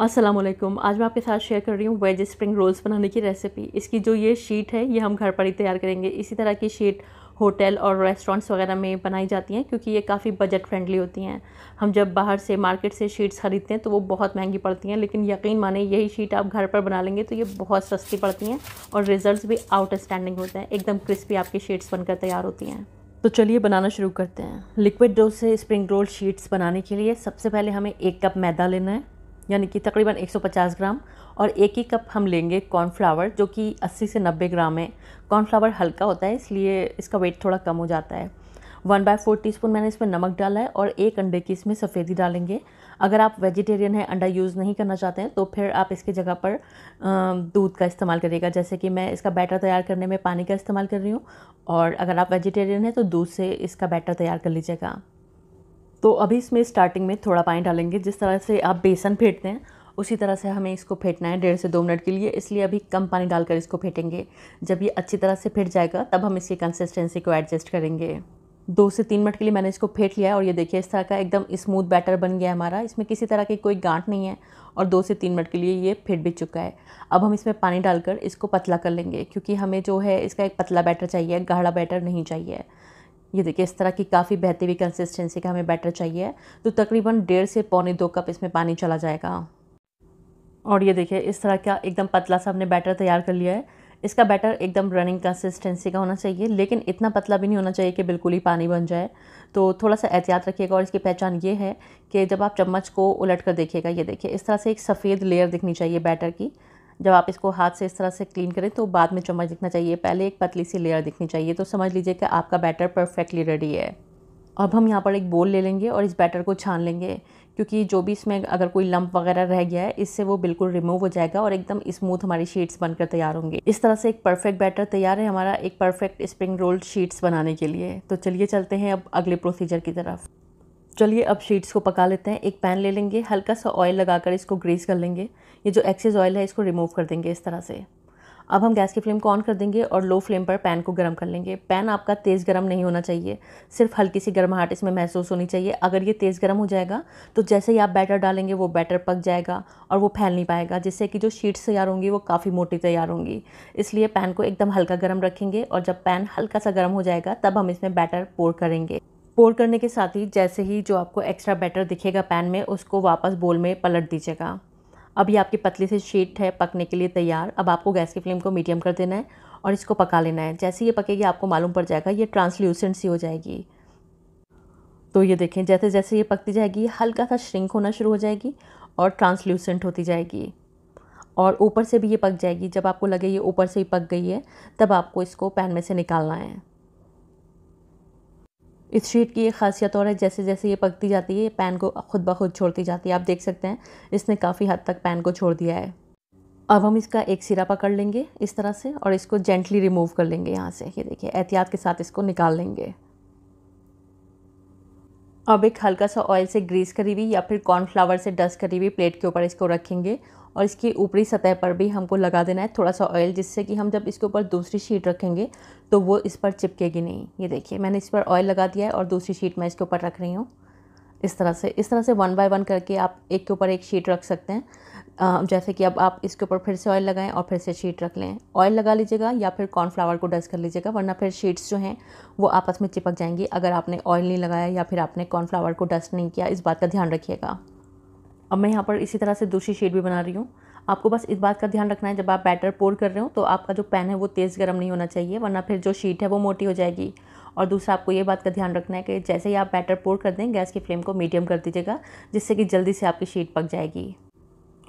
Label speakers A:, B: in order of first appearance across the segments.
A: असलम आज मैं आपके साथ शेयर कर रही हूँ वेज स्प्रिंग रोल्स बनाने की रेसिपी इसकी जो ये शीट है ये हम घर पर ही तैयार करेंगे इसी तरह की शीट होटल और रेस्टोरेंट्स वगैरह में बनाई जाती हैं क्योंकि ये काफ़ी बजट फ्रेंडली होती हैं हम जब बाहर से मार्केट से शीट्स ख़रीदते हैं तो वो बहुत महंगी पड़ती हैं लेकिन यकीन माने यही शीट आप घर पर बना लेंगे तो ये बहुत सस्ती पड़ती हैं और रिज़ल्ट भी आउटस्टैंडिंग होते हैं एकदम क्रिस्पी आपकी शीट्स बनकर तैयार होती हैं तो चलिए बनाना शुरू करते हैं लिक्विड डो से स्प्रिंग रोल शीट्स बनाने के लिए सबसे पहले हमें एक कप मैदा लेना है यानी कि तकरीबन 150 ग्राम और एक ही कप हम लेंगे कॉर्नफ्लावर जो कि 80 से 90 ग्राम है कॉर्नफ्लावर हल्का होता है इसलिए इसका वेट थोड़ा कम हो जाता है वन बाय फोर टी मैंने इसमें नमक डाला है और एक अंडे की इसमें सफ़ेदी डालेंगे अगर आप वेजिटेरियन हैं अंडा यूज़ नहीं करना चाहते हैं तो फिर आप इसके जगह पर दूध का इस्तेमाल करिएगा जैसे कि मैं इसका बैटर तैयार करने में पानी का इस्तेमाल कर रही हूँ और अगर आप वेजिटेरियन हैं तो दूध से इसका बैटर तैयार कर लीजिएगा तो अभी इसमें स्टार्टिंग में थोड़ा पानी डालेंगे जिस तरह से आप बेसन फेंटते हैं उसी तरह से हमें इसको फेंटना है डेढ़ से दो मिनट के लिए इसलिए अभी कम पानी डालकर इसको फेंटेंगे जब ये अच्छी तरह से फेंट जाएगा तब हम इसकी कंसिस्टेंसी को एडजस्ट करेंगे दो से तीन मिनट के लिए मैंने इसको फेंट लिया है और ये देखिए इस तरह का एकदम स्मूथ बैटर बन गया हमारा इसमें किसी तरह की कोई गांठ नहीं है और दो से तीन मिनट के लिए ये फेंट भी चुका है अब हम इसमें पानी डालकर इसको पतला कर लेंगे क्योंकि हमें जो है इसका एक पतला बैटर चाहिए गाढ़ा बैटर नहीं चाहिए ये देखिए इस तरह की काफ़ी बहती हुई कंसिस्टेंसी का हमें बैटर चाहिए तो तकरीबन डेढ़ से पौने दो कप इसमें पानी चला जाएगा और ये देखिए इस तरह का एकदम पतला सा हमने बैटर तैयार कर लिया है इसका बैटर एकदम रनिंग कंसिस्टेंसी का होना चाहिए लेकिन इतना पतला भी नहीं होना चाहिए कि बिल्कुल ही पानी बन जाए तो थोड़ा सा एहतियात रखिएगा और इसकी पहचान ये है कि जब आप चम्मच को उलट कर देखिएगा ये देखिए इस तरह से एक सफ़ेद लेयर दिखनी चाहिए बैटर की जब आप इसको हाथ से इस तरह से क्लीन करें तो बाद में चम्मच दिखना चाहिए पहले एक पतली सी लेयर दिखनी चाहिए तो समझ लीजिए कि आपका बैटर परफेक्टली रेडी है अब हम यहाँ पर एक बोल ले लेंगे और इस बैटर को छान लेंगे क्योंकि जो भी इसमें अगर कोई लंप वगैरह रह गया है इससे वो बिल्कुल रिमूव हो जाएगा और एकदम स्मूथ हमारी शीट्स बनकर तैयार होंगे इस तरह से एक परफेक्ट बैटर तैयार है हमारा एक परफेक्ट स्प्रिंग रोल शीट्स बनाने के लिए तो चलिए चलते हैं अब अगले प्रोसीजर की तरफ चलिए अब शीट्स को पका लेते हैं एक पैन ले लेंगे हल्का सा ऑयल लगाकर इसको ग्रीस कर लेंगे ये जो एक्सेस ऑयल है इसको रिमूव कर देंगे इस तरह से अब हम गैस की फ्लेम को ऑन कर देंगे और लो फ्लेम पर पैन को गर्म कर लेंगे पैन आपका तेज़ गर्म नहीं होना चाहिए सिर्फ हल्की सी गर्माहट इसमें महसूस होनी चाहिए अगर ये तेज़ गर्म हो जाएगा तो जैसे ही आप बैटर डालेंगे वो बैटर पक जाएगा और वो फैल नहीं पाएगा जिससे कि जो शीट्स तैयार होंगी वो काफ़ी मोटी तैयार होंगी इसलिए पैन को एकदम हल्का गर्म रखेंगे और जब पैन हल्का सा गर्म हो जाएगा तब हम इसमें बैटर पोर करेंगे बोल करने के साथ ही जैसे ही जो आपको एक्स्ट्रा बैटर दिखेगा पैन में उसको वापस बोल में पलट दीजिएगा अब ये आपकी पतली सी शीट है पकने के लिए तैयार अब आपको गैस की फ्लेम को मीडियम कर देना है और इसको पका लेना है जैसे ये पकेगी आपको मालूम पड़ जाएगा ये ट्रांसल्यूसेंट सी हो जाएगी तो ये देखें जैसे जैसे ये पकती जाएगी हल्का सा श्रिंक होना शुरू हो जाएगी और ट्रांसल्यूसेंट होती जाएगी और ऊपर से भी ये पक जाएगी जब आपको लगे ये ऊपर से ही पक गई है तब आपको इसको पैन में से निकालना है इस शीट की एक खासियत और है जैसे जैसे ये पकती जाती है ये पैन को खुद ब खुद छोड़ती जाती है आप देख सकते हैं इसने काफ़ी हद तक पैन को छोड़ दिया है अब हम इसका एक सिरा पकड़ लेंगे इस तरह से और इसको जेंटली रिमूव कर लेंगे यहाँ से ये देखिए एहतियात के साथ इसको निकाल लेंगे अब एक हल्का सा ऑयल से ग्रीस करी हुई या फिर कॉर्नफ्लावर से डस्ट करी हुई प्लेट के ऊपर इसको रखेंगे और इसकी ऊपरी सतह पर भी हमको लगा देना है थोड़ा सा ऑयल जिससे कि हम जब इसके ऊपर दूसरी शीट रखेंगे तो वो इस पर चिपकेगी नहीं ये देखिए मैंने इस पर ऑयल लगा दिया है और दूसरी शीट मैं इसके ऊपर रख रही हूँ इस तरह से इस तरह से वन बाय वन करके आप एक के ऊपर एक शीट रख सकते हैं जैसे कि अब आप इसके ऊपर फिर से ऑयल लगाएं और फिर से शीट रख लें ऑयल लगा लीजिएगा या फिर कॉर्नफ्लावर को डस्ट कर लीजिएगा वरना फिर शीट्स जो हैं वो आपस में चिपक जाएंगी अगर आपने ऑयल नहीं लगाया या फिर आपने कॉर्नफ्लावर को डस्ट नहीं किया इस बात का ध्यान रखिएगा अब मैं यहाँ पर इसी तरह से दूसरी शेड भी बना रही हूँ आपको बस इस बात का ध्यान रखना है जब आप बैटर पोर कर रहे हो तो आपका जो पैन है वो तेज़ गर्म नहीं होना चाहिए वरना फिर जो शीट है वो मोटी हो जाएगी और दूसरा आपको ये बात का ध्यान रखना है कि जैसे ही आप बैटर पोर कर दें गैस की फ्लेम को मीडियम कर दीजिएगा जिससे कि जल्दी से आपकी शीट पक जाएगी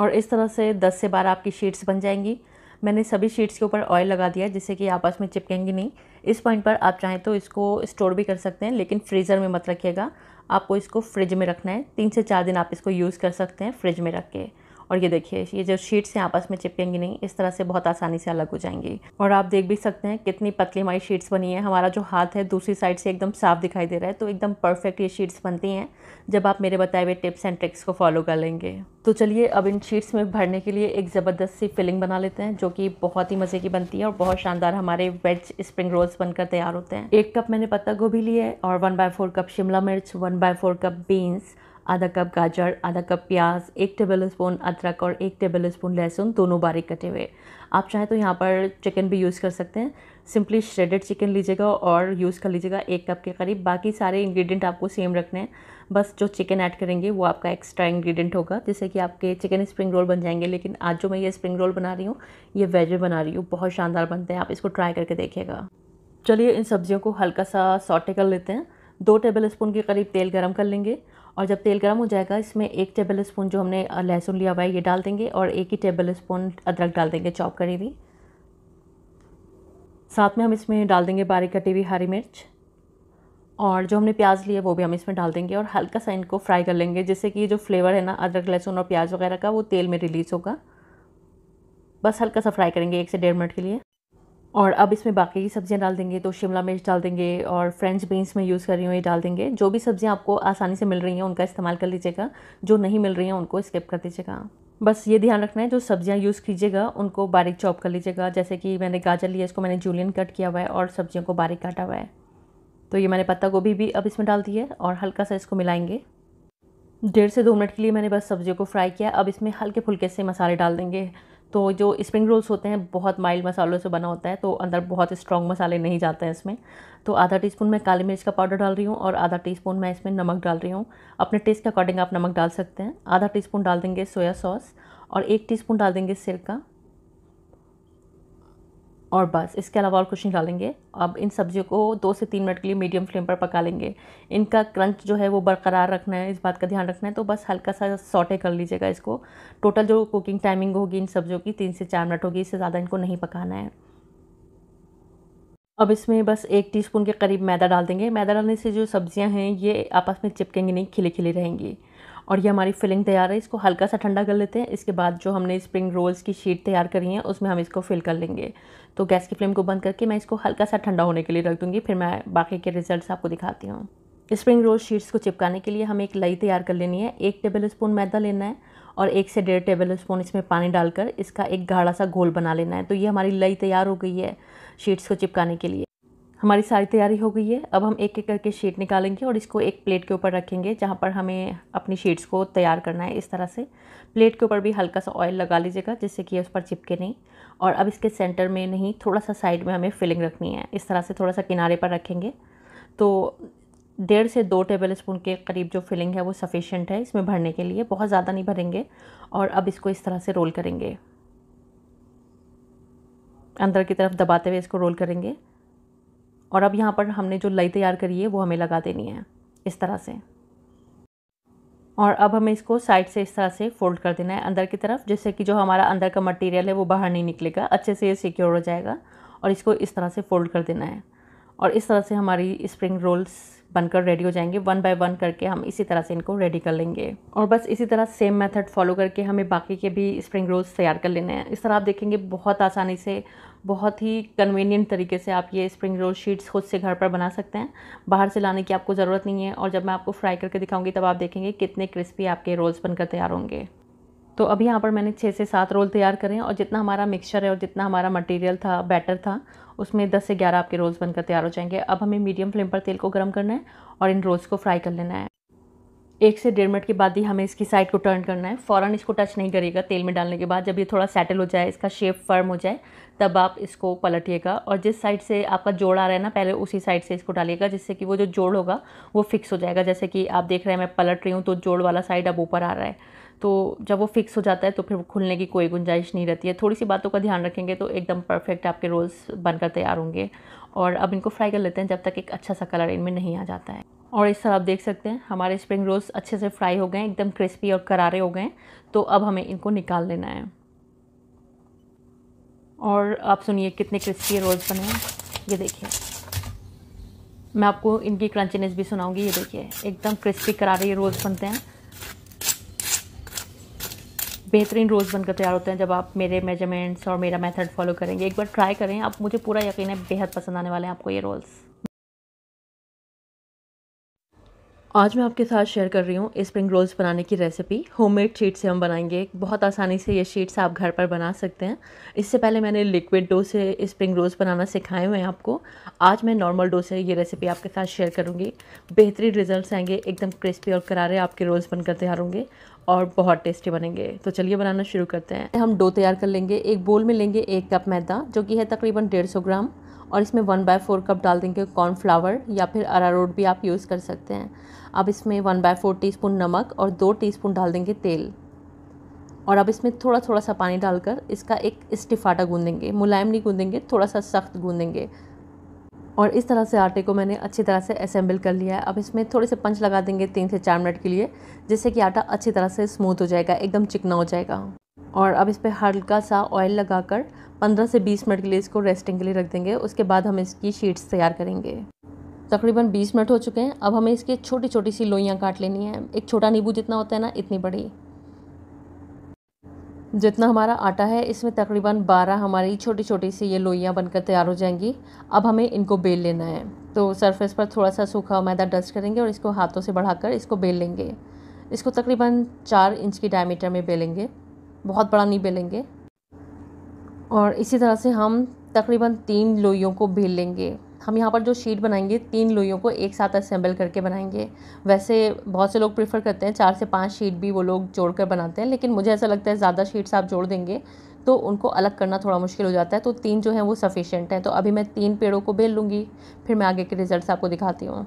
A: और इस तरह से दस से बारह आपकी शीट्स बन जाएंगी मैंने सभी शीट्स के ऊपर ऑयल लगा दिया जिससे कि आपस में चिपकेंगी नहीं इस पॉइंट पर आप चाहें तो इसको स्टोर भी कर सकते हैं लेकिन फ्रीज़र में मत रखिएगा आपको इसको फ्रिज में रखना है तीन से चार दिन आप इसको यूज़ कर सकते हैं फ्रिज में रख के और ये देखिए ये जो शीट्स हैं आपस में चिपकेंगी नहीं इस तरह से बहुत आसानी से अलग हो जाएंगी और आप देख भी सकते हैं कितनी पतली हमारी शीट्स बनी है हमारा जो हाथ है दूसरी साइड से एकदम साफ दिखाई दे रहा है तो एकदम परफेक्ट ये शीट्स बनती हैं जब आप मेरे बताए हुए टिप्स एंड ट्रिक्स को फॉलो कर लेंगे तो चलिए अब इन शीट्स में भरने के लिए एक ज़बरदस्त सी फिलिंग बना लेते हैं जो कि बहुत ही मज़े की बनती है और बहुत शानदार हमारे वेज स्प्रिंग रोल्स बनकर तैयार होते हैं एक कप मैंने पत्ता गोभी लिया है और one by four cup Shimla मिर्च one by four cup beans आधा कप गाजर आधा कप प्याज एक टेबल स्पून अदरक और एक टेबल स्पून लहसुन दोनों बारीक कटे हुए आप चाहें तो यहाँ पर चिकन भी यूज़ कर सकते हैं सिंपली श्रेडेड चिकन लीजिएगा और यूज़ कर लीजिएगा एक कप के करीब बाकी सारे इंग्रेडिएंट आपको सेम रखने हैं बस जो चिकन ऐड करेंगे वो आपका एक्स्ट्रा इंग्रेडिएंट होगा जैसे कि आपके चिकन स्प्रिंग रोल बन जाएंगे लेकिन आज जो मैं ये स्प्रिंग रोल बना रही हूँ ये वेज बना रही हूँ बहुत शानदार बनते हैं आप इसको ट्राई करके देखिएगा चलिए इन सब्ज़ियों को हल्का सा सॉटे कर लेते हैं दो टेबल स्पून के करीब तेल गर्म कर लेंगे और जब तेल गर्म हो जाएगा इसमें एक टेबल स्पून जो हमने लहसुन लिया हुआ है ये डाल देंगे और एक ही टेबल स्पून अदरक डाल देंगे चॉप करी हुई साथ में हम इसमें डाल देंगे बारीक कटी हुई हरी मिर्च और जो हमने प्याज लिया वो भी हम इसमें डाल देंगे और हल्का सा इनको फ्राई कर लेंगे जिससे कि जो फ्लेवर है ना अदरक लहसुन और प्याज वगैरह का वो तेल में रिलीज़ होगा बस हल्का सा फ्राई करेंगे एक से डेढ़ मिनट के लिए और अब इसमें बाकी की सब्ज़ियाँ डाल देंगे तो शिमला मिर्च डाल देंगे और फ्रेंच बीन्स में यूज़ कर रही हूँ ये डाल देंगे जो भी सब्ज़ियाँ आपको आसानी से मिल रही हैं उनका इस्तेमाल कर लीजिएगा जो नहीं मिल रही हैं उनको स्किप कर दीजिएगा बस ये ध्यान रखना है जो सब्ज़ियाँ यूज़ कीजिएगा उनको बारीक चॉप कर लीजिएगा जैसे कि मैंने गाजर लिया इसको मैंने जूलियन कट किया हुआ है और सब्ज़ियों को बारीक काटा हुआ है तो ये मैंने पत्ता गोभी भी अब इसमें डाल दी है और हल्का सा इसको मिलाएंगे डेढ़ से दो मिनट के लिए मैंने बस सब्ज़ियों को फ्राई किया अब इसमें हल्के फुल्के से मसाले डाल देंगे तो जो स्प्रिंग रोल्स होते हैं बहुत माइल्ड मसालों से बना होता है तो अंदर बहुत स्ट्रॉन्ग मसाले नहीं जाते हैं इसमें तो आधा टी स्पून मैं काली मिर्च का पाउडर डाल रही हूँ और आधा टी स्पून मैं इसमें नमक डाल रही हूँ अपने टेस्ट के अकॉर्डिंग आप नमक डाल सकते हैं आधा टी स्पून डाल देंगे सोया सॉस और एक टी स्पून डाल देंगे सिरका और बस इसके अलावा और कुछ नहीं डालेंगे अब इन सब्जियों को दो से तीन मिनट के लिए मीडियम फ्लेम पर पका लेंगे इनका क्रंच जो है वो बरकरार रखना है इस बात का ध्यान रखना है तो बस हल्का सा सॉटे कर लीजिएगा इसको टोटल जो कुकिंग टाइमिंग होगी इन सब्जियों की तीन से चार मिनट होगी इससे ज़्यादा इनको नहीं पकाना है अब इसमें बस एक टी के करीब मैदा डाल देंगे मैदा डालने से जो सब्जियाँ हैं ये आपस में चिपकेंगी नहीं खिली खिली रहेंगी और ये हमारी फिलिंग तैयार है इसको हल्का सा ठंडा कर लेते हैं इसके बाद जो हमने स्प्रिंग रोल्स की शीट तैयार करी है उसमें हम इसको फिल कर लेंगे तो गैस की फ्लेम को बंद करके मैं इसको हल्का सा ठंडा होने के लिए रख दूँगी फिर मैं बाकी के रिजल्ट आपको दिखाती हूँ स्प्रिंग रोल शीट्स को चिपकाने के लिए हमें एक लई तैयार कर लेनी है एक टेबल स्पून मैदा लेना है और एक से डेढ़ टेबल स्पून इसमें पानी डालकर इसका एक गाढ़ा सा घोल बना लेना है तो ये हमारी लई तैयार हो गई है शीट्स को चिपकाने के लिए हमारी सारी तैयारी हो गई है अब हम एक एक करके शीट निकालेंगे और इसको एक प्लेट के ऊपर रखेंगे जहाँ पर हमें अपनी शीट्स को तैयार करना है इस तरह से प्लेट के ऊपर भी हल्का सा ऑयल लगा लीजिएगा जिससे कि उस पर चिपके नहीं और अब इसके सेंटर में नहीं थोड़ा सा साइड में हमें फिलिंग रखनी है इस तरह से थोड़ा सा किनारे पर रखेंगे तो डेढ़ से दो टेबल स्पून के करीब जो फिलिंग है वो सफिशेंट है इसमें भरने के लिए बहुत ज़्यादा नहीं भरेंगे और अब इसको इस तरह से रोल करेंगे अंदर की तरफ दबाते हुए इसको रोल करेंगे और अब यहाँ पर हमने जो लई तैयार करी है वो हमें लगा देनी है इस तरह से और अब हमें इसको साइड से इस तरह से फोल्ड कर देना है अंदर की तरफ जिससे कि जो हमारा अंदर का मटेरियल है वो बाहर नहीं निकलेगा अच्छे से ये सिक्योर हो जाएगा और इसको इस तरह से फोल्ड कर देना है और इस तरह से हमारी स्प्रिंग रोल्स बनकर रेडी हो जाएंगे वन बाय वन करके हम इसी तरह से इनको रेडी कर लेंगे और बस इसी तरह सेम मेथड फॉलो करके हमें बाकी के भी स्प्रिंग रोल्स तैयार कर लेने हैं इस तरह आप देखेंगे बहुत आसानी से बहुत ही कन्वीनियंट तरीके से आप ये स्प्रिंग रोल शीट्स खुद से घर पर बना सकते हैं बाहर से लाने की आपको ज़रूरत नहीं है और जब मैं आपको फ्राई करके दिखाऊंगी तब आप देखेंगे कितने क्रिस्पी आपके रोल्स बनकर तैयार होंगे तो अभी यहाँ पर मैंने छः से सात रोल तैयार करें और जितना हमारा मिक्सचर है और जितना हमारा मटेरियल था बैटर था उसमें 10 से 11 आपके रोल्स बनकर तैयार हो जाएंगे अब हमें मीडियम फ्लेम पर तेल को गर्म करना है और इन रोल्स को फ्राई कर लेना है एक से डेढ़ मिनट के बाद ही हमें इसकी साइड को टर्न करना है फ़ौरन इसको टच नहीं करिएगा तेल में डालने के बाद जब ये थोड़ा सेटल हो जाए इसका शेप फर्म हो जाए तब आप इसको पलटिएगा और जिस साइड से आपका जोड़ आ रहा है ना पहले उसी साइड से इसको डालिएगा जिससे कि वो जो जोड़ होगा वो फिक्स हो जाएगा जैसे कि आप देख रहे हैं मैं पलट रही हूँ तो जोड़ वाला साइड अब ऊपर आ रहा है तो जब वो फिक्स हो जाता है तो फिर वो खुलने की कोई गुंजाइश नहीं रहती है थोड़ी सी बातों का ध्यान रखेंगे तो एकदम परफेक्ट आपके रोल्स बनकर तैयार होंगे और अब इनको फ्राई कर लेते हैं जब तक एक अच्छा सा कलर इनमें नहीं आ जाता है और इस तरह आप देख सकते हैं हमारे स्प्रिंग रोल्स अच्छे से फ्राई हो गए एकदम क्रिस्पी और करारे हो गए तो अब हमें इनको निकाल लेना है और आप सुनिए कितने क्रिस्पी रोल्स बने हैं ये देखिए मैं आपको इनकी क्रंचीनेस भी सुनाऊंगी ये देखिए एकदम क्रिस्पी करारे ये रोल्स बनते हैं बेहतरीन रोज़ बनकर तैयार होते हैं जब आप मेरे मेजरमेंट्स और मेरा मेथड फॉलो करेंगे एक बार ट्राई करें आप मुझे पूरा यकीन है बेहद पसंद आने वाले हैं आपको ये रोल्स आज मैं आपके साथ शेयर कर रही हूँ स्प्रिंग रोल्स बनाने की रेसिपी होममेड शीट से हम बनाएंगे बहुत आसानी से ये शीट्स आप घर पर बना सकते हैं इससे पहले मैंने लिक्विड डो से स्प्रिंग रोल्स बनाना सिखाए हुए हैं आपको आज मैं नॉर्मल डो से ये रेसिपी आपके साथ शेयर करूँगी बेहतरीन रिजल्ट्स आएंगे एकदम क्रिस्पी और करारे आपके रोल्स बनकर तैयार होंगे और बहुत टेस्टी बनेंगे तो चलिए बनाना शुरू करते हैं हम डो तैयार कर लेंगे एक बोल में लेंगे एक कप मैदा जो कि है तकरीबन डेढ़ सौ ग्राम और इसमें वन बाय फोर कप डाल देंगे कॉर्नफ्लावर या फिर अरारोट भी आप यूज़ कर सकते हैं अब इसमें वन बाय फोर टी नमक और दो टी डाल देंगे तेल और अब इसमें थोड़ा थोड़ा सा पानी डालकर इसका एक स्टिफाटा देंगे मुलायम नहीं गूंदेंगे थोड़ा सा सख्त गूंदेंगे और इस तरह से आटे को मैंने अच्छी तरह से असेंबल कर लिया है अब इसमें थोड़े से पंच लगा देंगे तीन से चार मिनट के लिए जिससे कि आटा अच्छी तरह से स्मूथ हो जाएगा एकदम चिकना हो जाएगा और अब इस पर हल्का सा ऑयल लगाकर 15 से 20 मिनट के लिए इसको रेस्टिंग के लिए रख देंगे उसके बाद हम इसकी शीट्स तैयार करेंगे तकरीबन 20 मिनट हो चुके हैं अब हमें इसकी छोटी छोटी सी लोइयाँ काट लेनी है एक छोटा नींबू जितना होता है ना इतनी बड़ी जितना हमारा आटा है इसमें तकरीबन 12 हमारी छोटी छोटी सी ये लोइयाँ बनकर तैयार हो जाएंगी अब हमें इनको बेल लेना है तो सरफेस पर थोड़ा सा सूखा मैदा डस्ट करेंगे और इसको हाथों से बढ़ाकर इसको बेल लेंगे इसको तकरीबन चार इंच की डायमीटर में बेलेंगे बहुत बड़ा नहीं बेलेंगे और इसी तरह से हम तकरीबन तीन लोइयों को बेल लेंगे हम यहाँ पर जो शीट बनाएंगे तीन लोइयों को एक साथ असेंबल करके बनाएंगे वैसे बहुत से लोग प्रेफर करते हैं चार से पांच शीट भी वो लोग जोड़ कर बनाते हैं लेकिन मुझे ऐसा लगता है ज़्यादा शीट्स आप जोड़ देंगे तो उनको अलग करना थोड़ा मुश्किल हो जाता है तो तीन जो है वो सफिशेंट है तो अभी मैं तीन पेड़ों को बेल लूँगी फिर मैं आगे के रिज़ल्ट आपको दिखाती हूँ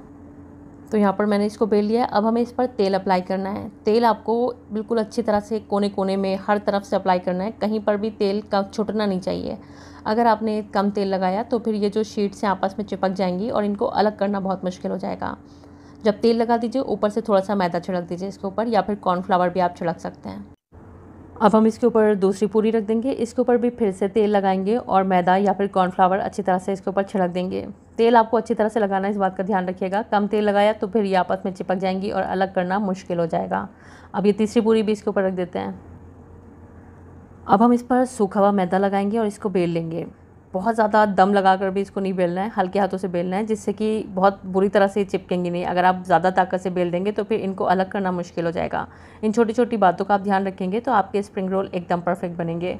A: तो यहाँ पर मैंने इसको बेल लिया है अब हमें इस पर तेल अप्लाई करना है तेल आपको बिल्कुल अच्छी तरह से कोने कोने में हर तरफ से अप्लाई करना है कहीं पर भी तेल का छुटना नहीं चाहिए अगर आपने कम तेल लगाया तो फिर ये जो शीट्स हैं आपस में चिपक जाएंगी और इनको अलग करना बहुत मुश्किल हो जाएगा जब तेल लगा दीजिए ऊपर से थोड़ा सा मैदा छिड़क दीजिए इसके ऊपर या फिर कॉर्नफ्लावर भी आप छिड़क सकते हैं अब हम इसके ऊपर दूसरी पूरी रख देंगे इसके ऊपर भी फिर से तेल लगाएंगे और मैदा या फिर कॉर्नफ्लावर अच्छी तरह से इसके ऊपर छिड़क देंगे तेल आपको अच्छी तरह से लगाना इस बात का ध्यान रखिएगा कम तेल लगाया तो फिर ये आपस में चिपक जाएंगी और अलग करना मुश्किल हो जाएगा अब ये तीसरी पूरी भी इसके ऊपर रख देते हैं अब हम इस पर सूखा हुआ मैदा लगाएंगे और इसको बेल लेंगे बहुत ज़्यादा दम लगा कर भी इसको नहीं बेलना है हल्के हाथों से बेलना है जिससे कि बहुत बुरी तरह से चिपकेंगी नहीं अगर आप ज़्यादा ताकत से बेल देंगे तो फिर इनको अलग करना मुश्किल हो जाएगा इन छोटी छोटी बातों का आप ध्यान रखेंगे तो आपके स्प्रिंग रोल एकदम परफेक्ट बनेंगे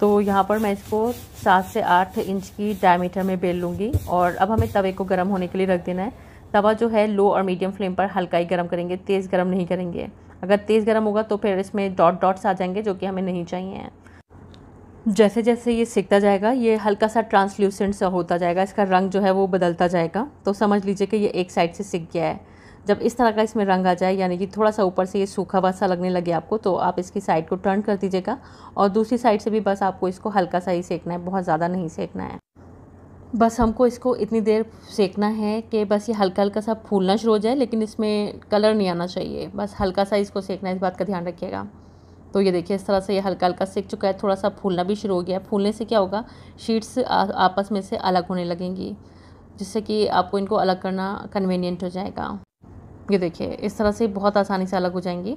A: तो यहाँ पर मैं इसको सात से आठ इंच की डायमीटर में बेल लूँगी और अब हमें तवे को गर्म होने के लिए रख देना है तवा जो है लो और मीडियम फ्लेम पर हल्का ही गर्म करेंगे तेज़ गर्म नहीं करेंगे अगर तेज़ गर्म होगा तो फिर इसमें डॉट डॉट्स आ जाएंगे जो कि हमें नहीं चाहिए जैसे जैसे ये सीखता जाएगा ये हल्का सा ट्रांसल्यूसेंट सा होता जाएगा इसका रंग जो है वो बदलता जाएगा तो समझ लीजिए कि ये एक साइड से सीख गया है जब इस तरह का इसमें रंग आ जाए यानी कि थोड़ा सा ऊपर से ये सूखा हुआ लगने लगे आपको तो आप इसकी साइड को टर्न कर दीजिएगा और दूसरी साइड से भी बस आपको इसको हल्का सा ही सेकना है बहुत ज़्यादा नहीं सेकना है बस हमको इसको इतनी देर सेकना है कि बस ये हल्का हल्का सा फूलना शुरू हो जाए लेकिन इसमें कलर नहीं आना चाहिए बस हल्का सा इसको सेकना है इस बात का ध्यान रखिएगा तो ये देखिए इस तरह से ये हल्का हल्का सेक चुका है थोड़ा सा फूलना भी शुरू हो गया है फूलने से क्या होगा शीट्स आपस में से अलग होने लगेंगी जिससे कि आपको इनको अलग करना कन्वीनियंट हो जाएगा ये देखिए इस तरह से बहुत आसानी से अलग हो जाएंगी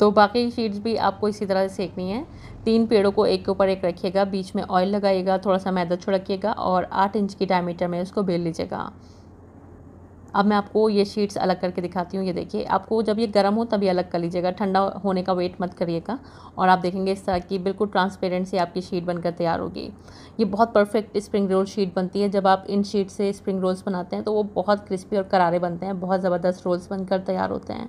A: तो बाकी शीट्स भी आपको इसी तरह से सेकनी है तीन पेड़ों को एक के ऊपर एक रखिएगा बीच में ऑयल लगाइएगा थोड़ा सा मैदा छुड़किएगा और आठ इंच की डायमीटर में उसको बेल लीजिएगा अब मैं आपको ये शीट्स अलग करके दिखाती हूँ ये देखिए आपको जब ये गर्म हो तभी अलग कर लीजिएगा ठंडा होने का वेट मत करिएगा और आप देखेंगे इस तरह की बिल्कुल ट्रांसपेरेंट सी आपकी शीट बनकर तैयार होगी ये बहुत परफेक्ट स्प्रिंग रोल शीट बनती है जब आप इन शीट से स्प्रिंग रोल्स बनाते हैं तो वो बहुत क्रिस्पी और करारे बनते हैं बहुत ज़बरदस्त रोल्स बनकर तैयार होते हैं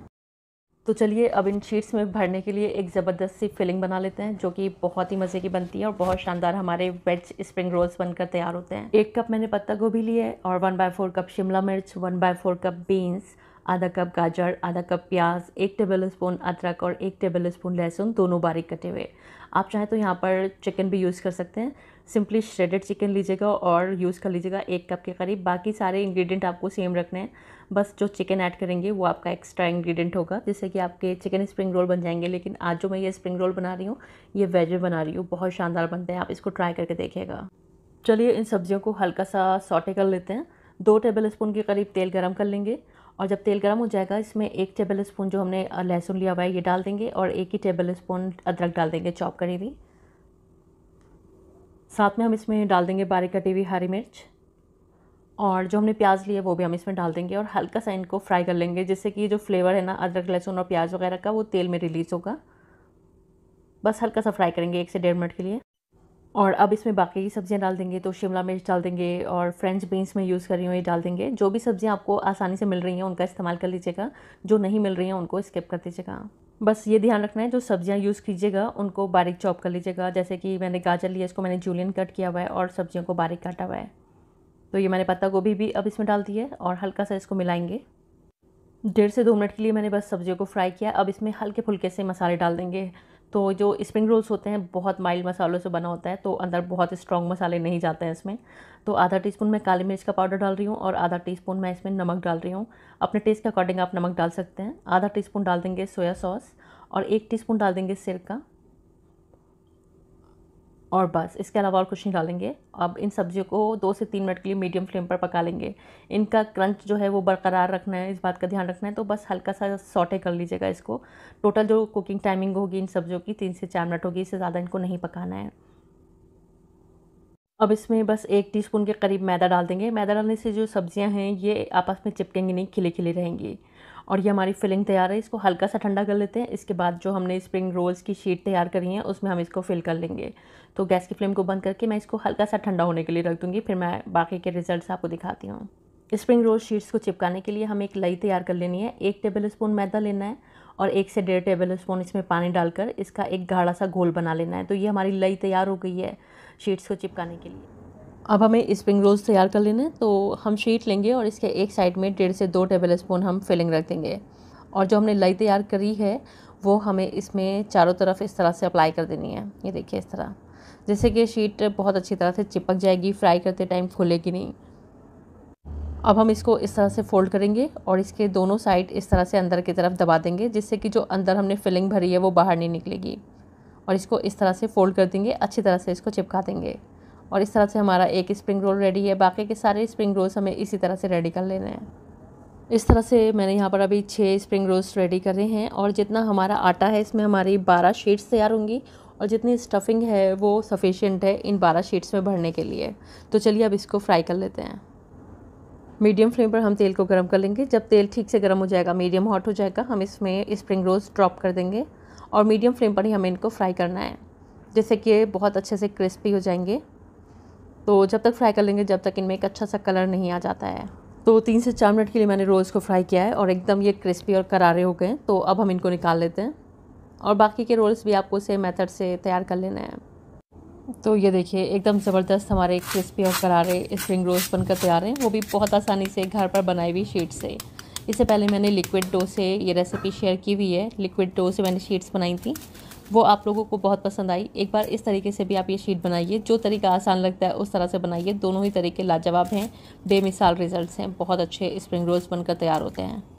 A: तो चलिए अब इन शीट्स में भरने के लिए एक ज़बरदस्त सी फिलिंग बना लेते हैं जो कि बहुत ही मज़े की बनती है और बहुत शानदार हमारे वेज स्प्रिंग रोल्स बनकर तैयार होते हैं एक कप मैंने पत्ता गोभी लिए है और one by four cup Shimla मिर्च one by four cup beans आधा कप गाजर आधा कप प्याज एक टेबल स्पून अदरक और एक टेबल स्पून लहसुन दोनों बारीक कटे हुए आप चाहें तो यहाँ पर चिकन भी यूज़ कर सकते हैं सिंपली श्रेडेड चिकन लीजिएगा और यूज़ कर लीजिएगा एक कप के करीब बाकी सारे इंग्रेडिएंट आपको सेम रखने हैं बस जो चिकन ऐड करेंगे वो आपका एक्स्ट्रा इंग्रेडिएंट होगा जिससे कि आपके चिकन स्प्रिंग रोल बन जाएंगे लेकिन आज जो मैं ये स्प्रिंग रोल बना रही हूँ ये वेज बना रही हूँ बहुत शानदार बनते हैं आप इसको ट्राई करके देखिएगा चलिए इन सब्जियों को हल्का सा सॉटे कर लेते हैं दो टेबल स्पून के करीब तेल गर्म कर लेंगे और जब तेल गर्म हो जाएगा इसमें एक टेबल स्पून जो हमने लहसुन लिया हुआ है ये डाल देंगे और एक ही टेबल स्पून अदरक डाल देंगे चॉप करी हुई साथ में हम इसमें डाल देंगे बारीक कटी हुई हरी मिर्च और जो हमने प्याज लिया वो भी हम इसमें डाल देंगे और हल्का सा इनको फ्राई कर लेंगे जिससे कि ये जो फ्लेवर है ना अदरक लहसुन और प्याज वगैरह का वो तेल में रिलीज़ होगा बस हल्का सा फ्राई करेंगे एक से डेढ़ मिनट के लिए और अब इसमें बाकी की सब्ज़ियाँ डाल देंगे तो शिमला मिर्च डाल देंगे और फ्रेंच बीन्स में यूज़ कर रही हूँ ये डाल देंगे जो भी सब्ज़ियाँ आपको आसानी से मिल रही हैं उनका इस्तेमाल कर लीजिएगा जो नहीं मिल रही हैं उनको स्किप कर दीजिएगा बस ये ध्यान रखना है जो सब्ज़ियाँ यूज़ कीजिएगा उनको बारीक चॉप कर लीजिएगा जैसे कि मैंने गाजर लिया इसको मैंने जूलियन कट किया हुआ है और सब्ज़ियों को बारीक काटा हुआ है तो ये मैंने पत्ता गोभी भी अब इसमें डाल दी है और हल्का सा इसको मिलाएंगे डेढ़ से दो मिनट के लिए मैंने बस सब्जियों को फ्राई किया अब इसमें हल्के फुल्के से मसाले डाल देंगे तो जो स्प्रिंग रोल्स होते हैं बहुत माइल्ड मसालों से बना होता है तो अंदर बहुत स्ट्रॉन्ग मसाले नहीं जाते हैं इसमें तो आधा टीस्पून मैं काली मिर्च का पाउडर डाल रही हूँ और आधा टीस्पून मैं इसमें नमक डाल रही हूँ अपने टेस्ट के अकॉर्डिंग आप नमक डाल सकते हैं आधा टीस्पून डाल देंगे सोया सॉस और एक टीस्पून डाल देंगे सिरका और बस इसके अलावा और कुछ नहीं डालेंगे अब इन सब्जियों को दो से तीन मिनट के लिए मीडियम फ्लेम पर पका लेंगे इनका क्रंच जो है वो बरकरार रखना है इस बात का ध्यान रखना है तो बस हल्का सा सॉटे कर लीजिएगा इसको टोटल जो कुकिंग टाइमिंग होगी इन सब्जियों की तीन से चार मिनट होगी इससे ज़्यादा इनको नहीं पकाना है अब इसमें बस एक टी के करीब मैदा डाल देंगे मैदा डालने से जो सब्ज़ियाँ हैं ये आपस में चिपकेंगी नहीं खिले खिले रहेंगी और ये हमारी फिलिंग तैयार है इसको हल्का सा ठंडा कर लेते हैं इसके बाद जो हमने स्प्रिंग रोल्स की शीट तैयार करी है उसमें हम इसको फिल कर लेंगे तो गैस की फ्लेम को बंद करके मैं इसको हल्का सा ठंडा होने के लिए रख दूँगी फिर मैं बाकी के रिजल्ट आपको दिखाती हूँ स्प्रिंग रोल शीट्स को चिपकाने के लिए हमें एक लई तैयार कर लेनी है एक टेबल स्पून मैदा लेना है और एक से डेढ़ टेबल स्पून इसमें पानी डालकर इसका एक गाढ़ा सा घोल बना लेना है तो ये हमारी लई तैयार हो गई है शीट्स को चिपकाने के लिए अब हमें स्प्रिंग रोल्स तैयार कर लेने तो हम शीट लेंगे और इसके एक साइड में डेढ़ से दो टेबल स्पून हम फिलिंग रख देंगे और जो हमने लई तैयार करी है वो हमें इसमें चारों तरफ इस तरह से अप्लाई कर देनी है ये देखिए इस तरह जैसे कि शीट बहुत अच्छी तरह से चिपक जाएगी फ्राई करते टाइम खुलेगी नहीं अब हम इसको इस तरह से फोल्ड करेंगे और इसके दोनों साइड इस तरह से अंदर की तरफ दबा देंगे जिससे कि जो अंदर हमने फिलिंग भरी है वो बाहर नहीं निकलेगी और इसको इस तरह से फोल्ड कर देंगे अच्छी तरह से इसको चिपका देंगे और इस तरह से हमारा एक स्प्रिंग रोल रेडी है बाकी के सारे स्प्रिंग रोल्स हमें इसी तरह से रेडी कर लेने हैं इस तरह से मैंने यहाँ पर अभी छः स्प्रिंग रोल्स रेडी करे हैं और जितना हमारा आटा है इसमें हमारी बारह शीट्स तैयार होंगी और जितनी स्टफिंग है वो सफिशेंट है इन बारह शीट्स में भरने के लिए तो चलिए अब इसको फ्राई कर लेते हैं मीडियम फ्लेम पर हम तेल को गर्म कर लेंगे जब तेल ठीक से गर्म हो जाएगा मीडियम हॉट हो जाएगा हम इसमें स्प्रिंग रोल्स ड्रॉप कर देंगे और मीडियम फ्लेम पर ही हमें इनको फ्राई करना है जैसे कि बहुत अच्छे से क्रिस्पी हो जाएंगे तो जब तक फ्राई कर लेंगे जब तक इनमें एक अच्छा सा कलर नहीं आ जाता है तो तीन से चार मिनट के लिए मैंने रोल्स को फ्राई किया है और एकदम ये क्रिस्पी और करारे हो गए तो अब हम इनको निकाल लेते हैं और बाकी के रोल्स भी आपको सेम मेथड से तैयार कर लेना है तो ये देखिए एकदम ज़बरदस्त हमारे क्रिस्पी और करारे स्प्रिंग रोल्स बनकर तैयार हैं वो भी बहुत आसानी से घर पर बनाई हुई शीट से इससे पहले मैंने लिक्विड डो से ये रेसिपी शेयर की हुई है लिक्विड डो से मैंने शीट्स बनाई थी वो आप लोगों को बहुत पसंद आई एक बार इस तरीके से भी आप ये शीट बनाइए जो तरीका आसान लगता है उस तरह से बनाइए दोनों ही तरीके लाजवाब हैं बेमिसाल रिजल्ट्स हैं बहुत अच्छे स्प्रिंग रोल्स बनकर तैयार होते हैं